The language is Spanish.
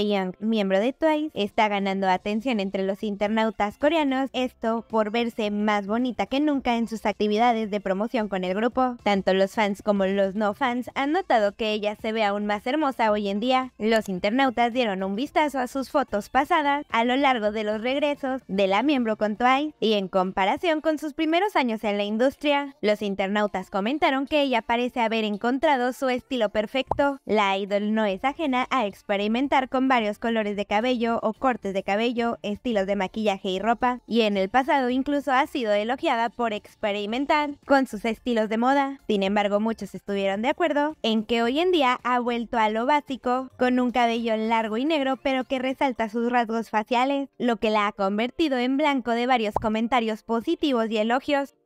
Young, miembro de Twice, está ganando atención entre los internautas coreanos, esto por verse más bonita que nunca en sus actividades de promoción con el grupo. Tanto los fans como los no fans han notado que ella se ve aún más hermosa hoy en día. Los internautas dieron un vistazo a sus fotos pasadas a lo largo de los regresos de la miembro con Twice y en comparación con sus primeros años en la industria, los internautas comentaron que ella parece haber encontrado su estilo perfecto. La idol no es ajena a experimentar con varios colores de cabello o cortes de cabello, estilos de maquillaje y ropa, y en el pasado incluso ha sido elogiada por experimentar con sus estilos de moda. Sin embargo, muchos estuvieron de acuerdo en que hoy en día ha vuelto a lo básico, con un cabello largo y negro, pero que resalta sus rasgos faciales, lo que la ha convertido en blanco de varios comentarios positivos y elogios,